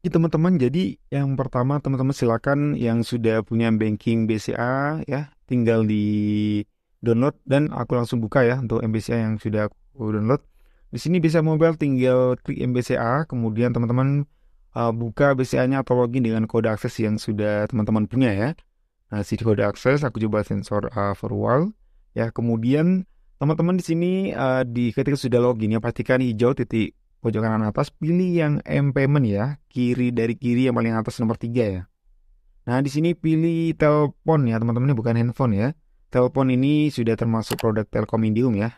Jadi teman-teman, jadi yang pertama teman-teman silakan yang sudah punya banking BCA ya, tinggal di download dan aku langsung buka ya untuk MBCA yang sudah aku download. Di sini bisa Mobile tinggal klik MBCA, kemudian teman-teman uh, buka BCA-nya atau login dengan kode akses yang sudah teman-teman punya ya. Nah, si kode akses aku coba sensor uh, firewall ya. Kemudian teman-teman di sini uh, di ketika sudah login ya pastikan hijau titik pojok kanan atas pilih yang M payment ya, kiri dari kiri yang paling atas nomor 3 ya. Nah, di sini pilih telepon ya, teman-teman, ini bukan handphone ya. Telepon ini sudah termasuk produk Telkom Indium ya.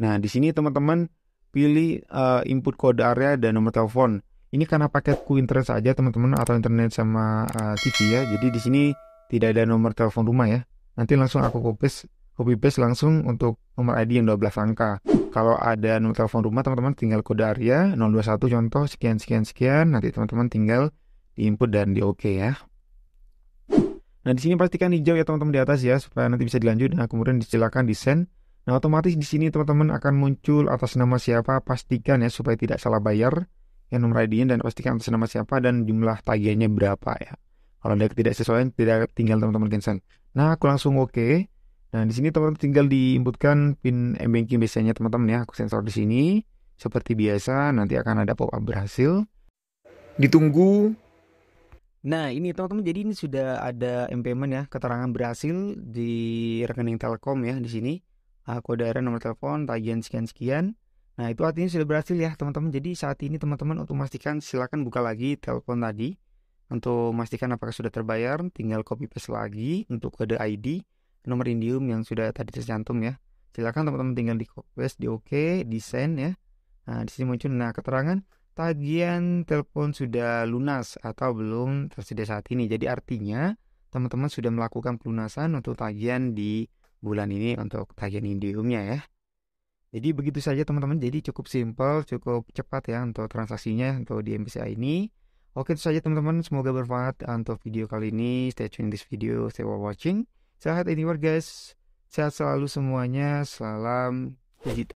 Nah, di sini teman-teman pilih uh, input kode area dan nomor telepon. Ini karena paket ku internet saja teman-teman atau internet sama uh, eh, TV ya. Jadi di sini tidak ada nomor telepon rumah ya. Nanti langsung aku copy paste, copy paste langsung untuk nomor ID yang 12 angka. Kalau ada nomor telepon rumah, teman-teman tinggal kode area 021 contoh sekian sekian sekian. Nanti teman-teman tinggal di input dan di oke ya. Nah, di sini pastikan hijau ya teman-teman di atas ya supaya nanti bisa dilanjut. Nah, kemudian disilakan di send. Nah, otomatis di sini teman-teman akan muncul atas nama siapa, pastikan ya supaya tidak salah bayar yang nomor ID-nya dan pastikan atas nama siapa dan jumlah tagihannya berapa ya. Kalau ada sesuai tidak tinggal teman-teman cancel. Nah, aku langsung oke. Okay. Nah, di sini teman-teman tinggal diinputkan pin m-banking biasanya teman-teman ya. Aku sensor di sini. Seperti biasa, nanti akan ada pop-up berhasil. Ditunggu. Nah, ini teman-teman jadi ini sudah ada m ya, keterangan berhasil di rekening Telkom ya di sini. Ah, kode area nomor telepon, tagihan sekian-sekian. Nah, itu artinya sudah berhasil ya, teman-teman. Jadi saat ini teman-teman untuk memastikan silakan buka lagi telepon tadi untuk memastikan apakah sudah terbayar, tinggal copy paste lagi untuk kode ID nomor indium yang sudah tadi tercantum ya. Silakan teman-teman tinggal di request di OK, di send ya. Nah, di sini muncul nah keterangan tagihan telepon sudah lunas atau belum tersedia saat ini. Jadi artinya teman-teman sudah melakukan pelunasan untuk tagihan di bulan ini untuk tagihan indiumnya ya. Jadi begitu saja teman-teman. Jadi cukup simple, cukup cepat ya untuk transaksinya untuk di MBCI ini. Oke itu saja teman-teman. Semoga bermanfaat untuk video kali ini. Stay tune in this video. Stay watching. Sehat anywhere guys. Sehat selalu semuanya. Salam digital.